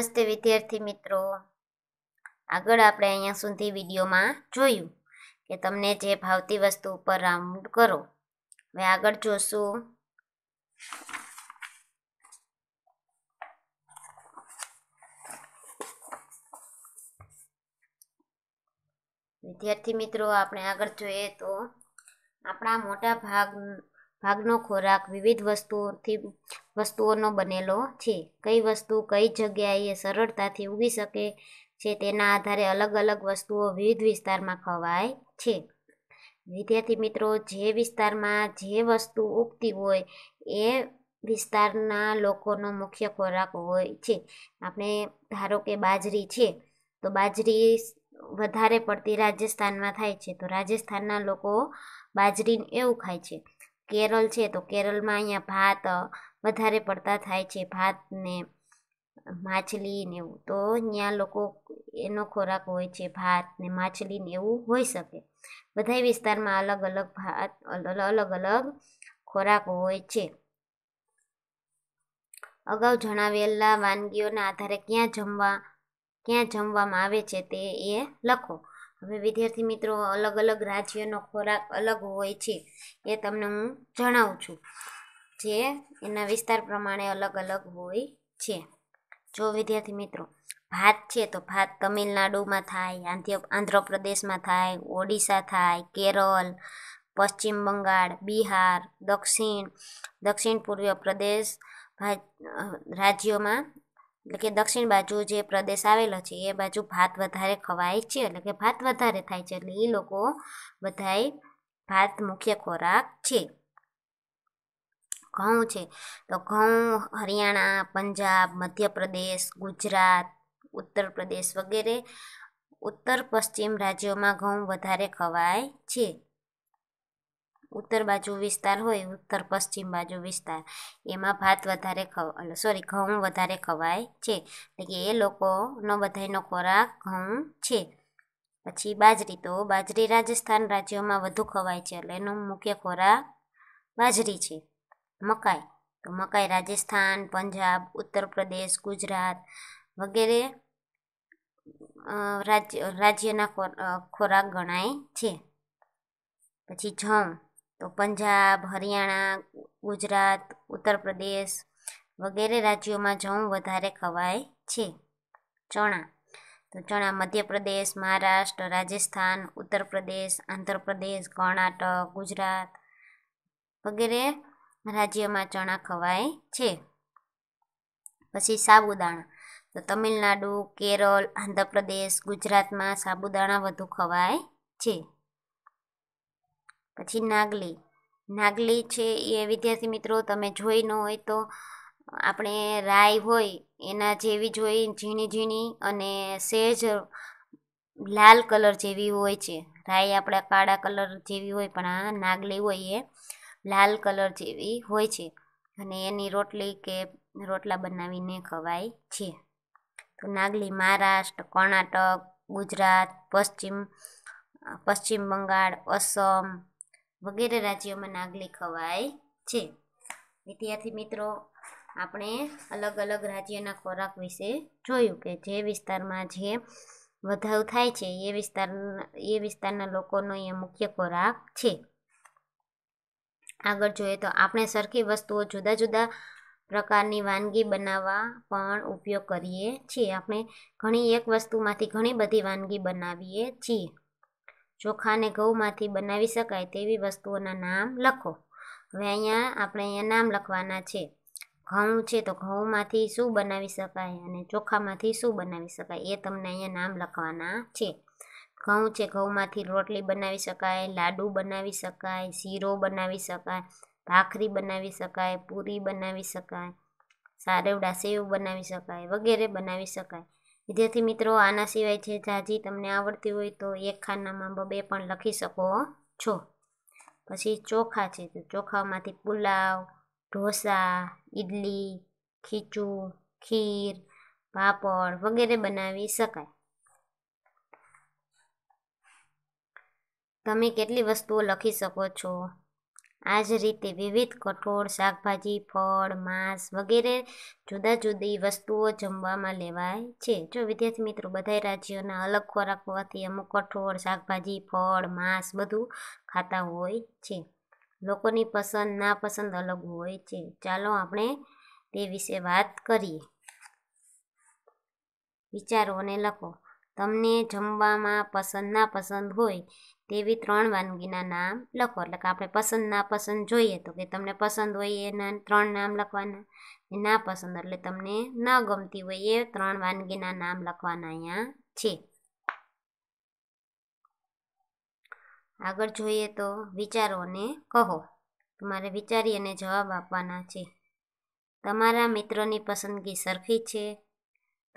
નમસ્તે વિદ્યાર્થી મિત્રો આગળ આપણે અહીંયા સુધી વિડીયોમાં જોયું કે તમને જે ભાવતી વસ્તુ ઉપર રાઉન્ડ કરો હવે આગળ જોશું વિદ્યાર્થી મિત્રો આપણે આગળ જોઈએ તો આપણા મોટા ભાગ ભાગનો ખોરાક વિવિધ વસ્તુઓથી વસ્તુઓનો બનેલો છે કઈ વસ્તુ કઈ જગ્યાએ સરળતાથી ઉગી શકે છે તેના આધારે અલગ અલગ વસ્તુઓ વિવિધ વિસ્તારમાં ખવાય છે વિદ્યાર્થી મિત્રો જે વિસ્તારમાં જે વસ્તુ ઉગતી હોય એ વિસ્તારના લોકોનો મુખ્ય ખોરાક હોય છે આપણે ધારો કે બાજરી છે તો બાજરી વધારે પડતી રાજસ્થાનમાં થાય છે તો રાજસ્થાનના લોકો બાજરીને એવું ખાય છે કેરળ છે તો કેરળમાં અહીંયા ભાત વધારે પડતા થાય છે ભાતને ને માછલી ને એવું તો ત્યાં લોકો એનો ખોરાક હોય છે ભાત ને માછલી ને એવું હોઈ શકે બધાય વિસ્તારમાં અલગ અલગ ભાત અલગ અલગ ખોરાક હોય છે અગાઉ જણાવેલા વાનગીઓના આધારે ક્યાં જમવા ક્યાં જમવામાં આવે છે તે એ લખો હવે વિદ્યાર્થી મિત્રો અલગ અલગ રાજ્યનો ખોરાક અલગ હોય છે એ તમને હું જણાવું છું જે એના વિસ્તાર પ્રમાણે અલગ અલગ હોય છે જો વિદ્યાર્થી મિત્રો ભાત છે તો ભાત તમિલનાડુમાં થાય આંધ્ર આંધ્રપ્રદેશમાં થાય ઓડિશા થાય કેરળ પશ્ચિમ બંગાળ બિહાર દક્ષિણ દક્ષિણ પૂર્વ પ્રદેશ રાજ્યોમાં એટલે કે દક્ષિણ બાજુ જે પ્રદેશ આવેલો છે એ બાજુ ભાત વધારે ખવાય છે એટલે કે ભાત વધારે થાય છે એટલે એ લોકો બધાય ભાત મુખ્ય ખોરાક છે ઘઉં છે તો ઘઉં હરિયાણા પંજાબ મધ્યપ્રદેશ ગુજરાત ઉત્તર પ્રદેશ વગેરે ઉત્તર પશ્ચિમ રાજ્યોમાં ઘઉં વધારે ખવાય છે ઉત્તર બાજુ વિસ્તાર હોય ઉત્તર પશ્ચિમ બાજુ વિસ્તાર એમાં ભાત વધારે ખવ સોરી ઘઉં વધારે ખવાય છે એટલે કે એ લોકોનો બધાનો ખોરાક ઘઉં છે પછી બાજરી તો બાજરી રાજસ્થાન રાજ્યોમાં વધુ ખવાય છે એટલે એનો મુખ્ય ખોરાક બાજરી છે મકાઈ તો મકાઈ રાજસ્થાન પંજાબ ઉત્તર પ્રદેશ ગુજરાત વગેરે રાજ્યના ખોરાક ગણાય છે પછી જવ તો પંજાબ હરિયાણા ગુજરાત ઉત્તર પ્રદેશ વગેરે રાજ્યોમાં જવું વધારે ખવાય છે ચણા તો ચણા મધ્યપ્રદેશ મહારાષ્ટ્ર રાજસ્થાન ઉત્તર પ્રદેશ આંધ્રપ્રદેશ કર્ણાટક ગુજરાત વગેરે રાજ્યમાં ચણા ખવાય છે પછી સાબુદાણા તો તમિલનાડુ કેરળ આંધ્રપ્રદેશ ગુજરાતમાં સાબુદાણા વધુ ખવાય છે પછી નાગલી નાગલી છે એ વિદ્યાર્થી મિત્રો તમે જોઈ ન હોય તો આપણે રાઈ હોય એના જેવી જોઈ ઝીણી ઝીણી અને સેજ લાલ કલર જેવી હોય છે રાઈ આપણા કાળા કલર જેવી હોય પણ આ નાગલી હોય એ લાલ કલર જેવી હોય છે અને એની રોટલી કે રોટલા બનાવીને ખવાય છે તો નાગલી મહારાષ્ટ્ર કર્ણાટક ગુજરાત પશ્ચિમ પશ્ચિમ બંગાળ અસમ વગેરે રાજ્યોમાં નાગલી ખવાય છે વિદ્યાર્થી મિત્રો આપણે અલગ અલગ રાજ્યના ખોરાક વિશે જોયું કે જે વિસ્તારમાં જે વધારો થાય છે એ વિસ્તાર એ વિસ્તારના લોકોનો એ મુખ્ય ખોરાક છે આગળ જોઈએ તો આપણે સરખી વસ્તુઓ જુદા જુદા પ્રકારની વાનગી બનાવવા પણ ઉપયોગ કરીએ છીએ આપણે ઘણી એક વસ્તુમાંથી ઘણી બધી વાનગી બનાવીએ છીએ ચોખાને ઘઉંમાંથી બનાવી શકાય તેવી વસ્તુઓના નામ લખો હવે અહીંયા આપણે અહીંયા નામ લખવાના છે ઘઉં છે તો ઘઉંમાંથી શું બનાવી શકાય અને ચોખામાંથી શું બનાવી શકાય એ તમને અહીંયા નામ લખવાના છે ઘઉં છે ઘઉંમાંથી રોટલી બનાવી શકાય લાડુ બનાવી શકાય શીરો બનાવી શકાય ભાખરી બનાવી શકાય પૂરી બનાવી શકાય સારેવડા સેવ બનાવી શકાય વગેરે બનાવી શકાય વિદ્યાર્થી મિત્રો આના સિવાય જે જાજી તમને આવડતી હોય તો એક ખાનામાં બબે પણ લખી શકો છો પછી ચોખા છે તો ચોખામાંથી પુલાવ ઢોસા ઇડલી ખીચું ખીર પાપડ વગેરે બનાવી શકાય તમે કેટલી વસ્તુઓ લખી શકો છો આ જ રીતે વિવિધ કઠોળ શાકભાજી ફળ માંસ વગેરે જુદા જુદી વસ્તુઓ જમવામાં લેવાય છે જો વિદ્યાર્થી મિત્રો બધાય રાજ્યોના અલગ ખોરાક હોવાથી અમુક કઠોળ શાકભાજી ફળ માંસ બધું ખાતા હોય છે લોકોની પસંદ નાપસંદ અલગ હોય છે ચાલો આપણે તે વિશે વાત કરીએ વિચારો અને લખો તમને જમવામાં પસંદ ના પસંદ હોય તેવી ત્રણ વાનગીના નામ લખો એટલે કે આપણે પસંદ ના પસંદ જોઈએ તો કે તમને પસંદ હોય એના ત્રણ નામ લખવાના ના પસંદ એટલે તમને ન ગમતી હોય એ ત્રણ વાનગીના નામ લખવાના અહીંયા છે આગળ જોઈએ તો વિચારો અને કહો તમારે વિચારી અને જવાબ આપવાના છે તમારા મિત્રોની પસંદગી સરખી છે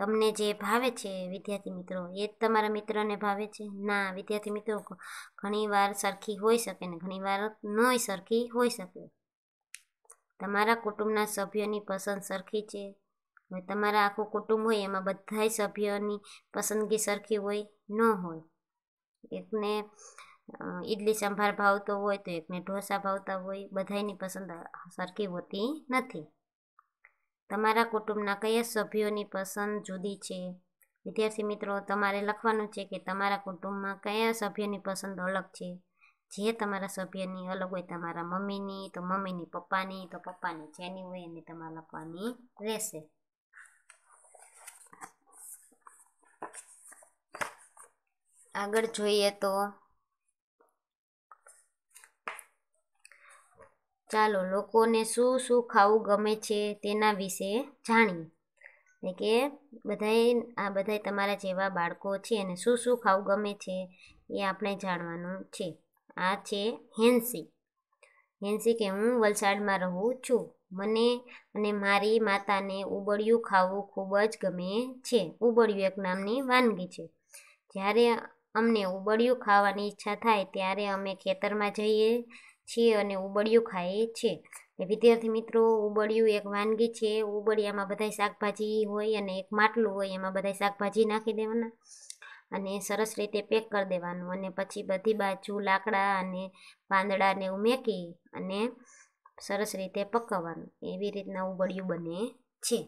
તમને જે ભાવે છે વિદ્યાર્થી મિત્રો એ જ તમારા મિત્રને ભાવે છે ના વિદ્યાર્થી મિત્રો ઘણીવાર સરખી હોઈ શકે ને ઘણીવાર ન સરખી હોઈ શકે તમારા કુટુંબના સભ્યોની પસંદ સરખી છે હવે તમારા આખું કુટુંબ હોય એમાં બધાય સભ્યોની પસંદગી સરખી હોય ન હોય એકને ઇડલી સંભાર ભાવતો હોય તો એકને ઢોસા ભાવતા હોય બધાની પસંદ સરખી હોતી નથી તમારા કુટુંબના કયા સભ્યોની પસંદ જુદી છે વિદ્યાર્થી મિત્રો તમારે લખવાનું છે કે તમારા કુટુંબમાં કયા સભ્યની પસંદ અલગ છે જે તમારા સભ્યની અલગ હોય તમારા મમ્મીની તો મમ્મીની પપ્પાની તો પપ્પાની જેની હોય એની તમારે લખવાની રહેશે આગળ જોઈએ તો ચાલો લોકોને શું શું ખાવું ગમે છે તેના વિશે જાણીએ કે બધાએ આ બધાએ તમારા જેવા બાળકો છે અને શું શું ખાવું ગમે છે એ આપણે જાણવાનું છે આ છે હેન્સી હેન્સી કે હું વલસાડમાં રહું છું મને અને મારી માતાને ઉબળિયું ખાવું ખૂબ જ ગમે છે ઉબળિયું એક નામની વાનગી છે જ્યારે અમને ઉબળિયું ખાવાની ઈચ્છા થાય ત્યારે અમે ખેતરમાં જઈએ છે અને ઉબળિયું ખાઈએ છીએ વિદ્યાર્થી મિત્રો ઉબળિયું એક વાનગી છે ઉબળિયામાં બધાય શાકભાજી હોય અને એક માટલું હોય એમાં બધાય શાકભાજી નાખી દેવાના અને સરસ રીતે પેક કરી દેવાનું અને પછી બધી બાજુ લાકડા અને પાંદડાને ઉમેકી અને સરસ રીતે પકવવાનું એવી રીતના ઉબળિયું બને છે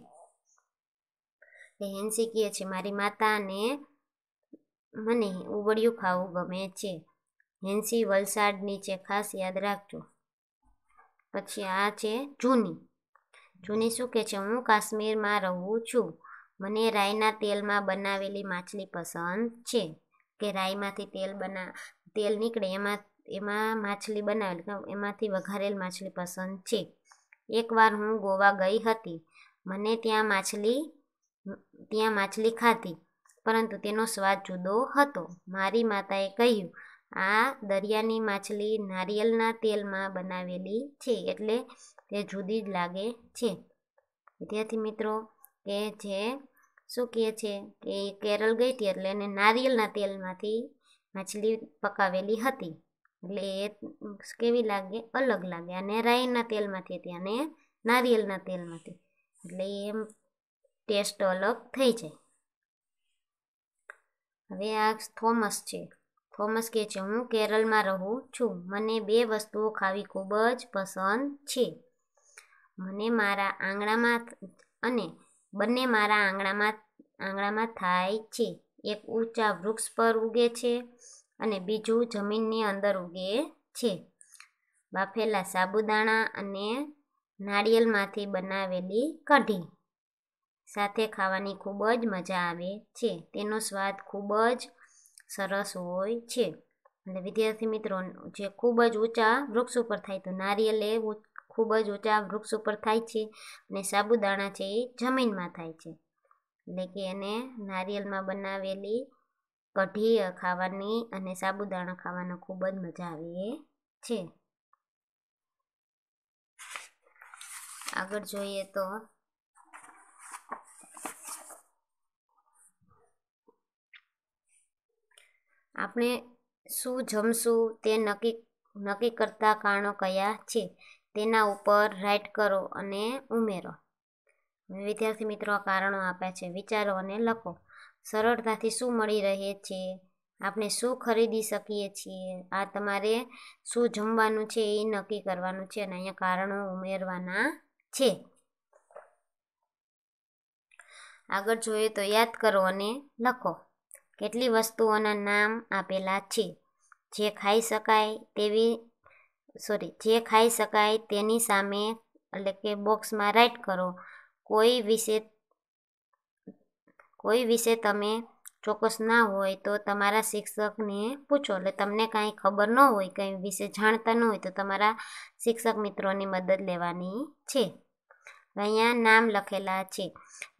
હેન્સી કહે છે મારી માતા અને મને ઉબળિયું ખાવું ગમે છે હેન્સી વલસાડ નીચે ખાસ યાદ રાખજો પછી આ છે જૂની જૂની શું કે છે હું કાશ્મીરમાં રહું છું મને રાયના તેલમાં બનાવેલી માછલી પસંદ છે કે રાઈમાંથી તેલ બના તેલ નીકળે એમાં એમાં માછલી બનાવેલી એમાંથી વઘારેલ માછલી પસંદ છે એકવાર હું ગોવા ગઈ હતી મને ત્યાં માછલી ત્યાં માછલી ખાધી પરંતુ તેનો સ્વાદ જુદો હતો મારી માતાએ કહ્યું આ દરિયાની માછલી નારિયેલના તેલમાં બનાવેલી છે એટલે તે જુદી જ લાગે છે વિદ્યાર્થી મિત્રો કે જે શું કહે છે કે એ કેરળ ગઈ હતી એટલે એને નારિયેળના તેલમાંથી માછલી પકાવેલી હતી એટલે એ કેવી લાગે અલગ લાગે અને રાઈના તેલમાંથી હતી અને નારિયેલના તેલમાંથી એટલે એમ ટેસ્ટ અલગ થઈ જાય હવે આ થોમસ છે થોમસ કહે છે હું કેરળમાં રહું છું મને બે વસ્તુઓ ખાવી ખૂબ જ પસંદ છે મને મારા આંગણામાં અને બંને મારા આંગણામાં આંગણામાં થાય છે એક ઊંચા વૃક્ષ પર ઉગે છે અને બીજું જમીનની અંદર ઉગે છે બાફેલા સાબુદાણા અને નાળિયેરમાંથી બનાવેલી કઢી સાથે ખાવાની ખૂબ જ મજા આવે છે તેનો સ્વાદ ખૂબ જ સરસ હોય છે અને વિદ્યાર્થી મિત્રો જે ખૂબ જ ઊંચા વૃક્ષ ઉપર થાય તો નારિયેલ એ ખૂબ જ ઊંચા વૃક્ષ ઉપર થાય છે અને સાબુદાણા છે એ જમીનમાં થાય છે એટલે કે એને નારિયેલમાં બનાવેલી કઢી ખાવાની અને સાબુદાણા ખાવાનો ખૂબ જ મજા આવે છે આગળ જોઈએ તો આપણે શું જમશું તે નક્કી નક્કી કરતા કારણો કયા છે તેના ઉપર રાઇટ કરો અને ઉમેરો વિદ્યાર્થી મિત્રો કારણો આપ્યા છે વિચારો અને લખો સરળતાથી શું મળી રહે છે આપણે શું ખરીદી શકીએ છીએ આ તમારે શું જમવાનું છે એ નક્કી કરવાનું છે અને અહીંયા કારણો ઉમેરવાના છે આગળ જોઈએ તો યાદ કરો અને લખો કેટલી વસ્તુઓના નામ આપેલા છે જે ખાઈ શકાય તેવી સોરી જે ખાઈ શકાય તેની સામે એટલે કે બોક્સમાં રાઇટ કરો કોઈ વિશે કોઈ વિશે તમે ચોક્કસ ના હોય તો તમારા શિક્ષકને પૂછો એટલે તમને કાંઈ ખબર ન હોય કંઈ વિશે જાણતા ન હોય તો તમારા શિક્ષક મિત્રોની મદદ લેવાની છે અહીંયા નામ લખેલા છે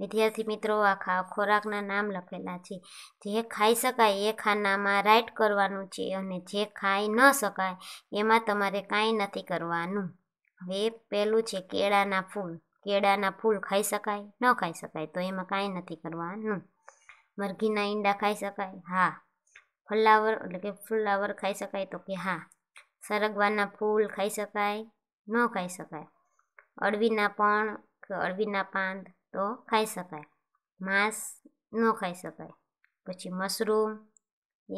વિદ્યાર્થી મિત્રો આ ખોરાકના નામ લખેલા છે જે ખાઈ શકાય એ ખાનામાં રાઈટ કરવાનું છે અને જે ખાઈ ન શકાય એમાં તમારે કાંઈ નથી કરવાનું હવે પહેલું છે કેળાના ફૂલ કેળાના ફૂલ ખાઈ શકાય ન ખાઈ શકાય તો એમાં કાંઈ નથી કરવાનું મરઘીના ઈંડા ખાઈ શકાય હા ફ્લાવર એટલે કે ફ્લાવર ખાઈ શકાય તો કે હા સરગવાના ફૂલ ખાઈ શકાય ન ખાઈ શકાય અળવીના પણ કે અળવીના પાંદ તો ખાઈ શકાય માંસ ન ખાઈ શકાય પછી મશરૂમ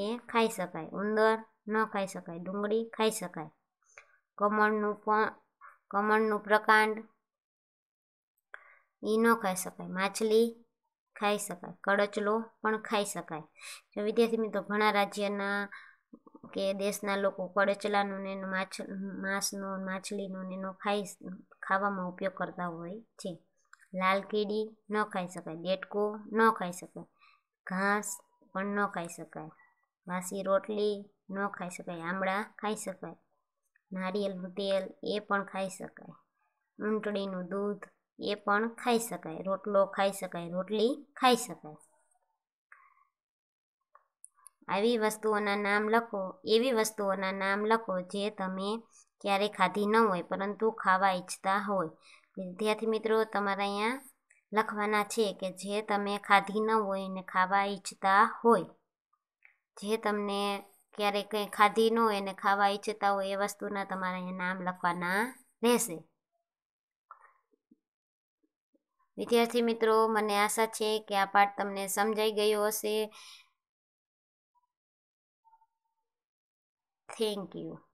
એ ખાઈ શકાય ઉંદર ન ખાઈ શકાય ડુંગળી ખાઈ શકાય કમળનું પણ કમળનું પ્રકાંડ એ ન ખાઈ શકાય માછલી ખાઈ શકાય કડચલો પણ ખાઈ શકાય જો વિદ્યાર્થી મિત્રો ઘણા રાજ્યના કે દેશના લોકો કડચલાનું ને એનું માછ માંસનો માછલીનો ને એનો ખાઈ ખાવામાં ઉપયોગ કરતા હોય છે લાલ કીડી ન ખાઈ શકાય દેટકો ન ખાઈ શકાય ઘાસ પણ ન ખાઈ શકાય વાસી રોટલી ન ખાઈ શકાય આમળા ખાઈ શકાય નારિયેલનું તેલ એ પણ ખાઈ શકાય ઊંટડીનું દૂધ એ પણ ખાઈ શકાય રોટલો ખાઈ શકાય રોટલી ખાઈ શકાય આવી વસ્તુઓના નામ લખો એવી વસ્તુઓના નામ લખો જે તમે ક્યારેય ખાધી ન હોય પરંતુ ખાવા ઈચ્છતા હોય વિદ્યાર્થી મિત્રો તમારે અહીંયા લખવાના છે કે જે તમે ખાધી ન હોય અને ખાવા ઈચ્છતા હોય જે તમને ક્યારેય કંઈ ખાધી ન હોય અને ખાવા ઈચ્છતા હોય એ વસ્તુના તમારે અહીંયા નામ લખવાના રહેશે વિદ્યાર્થી મિત્રો મને આશા છે કે આ પાઠ તમને સમજાઈ ગયો હશે Thank you.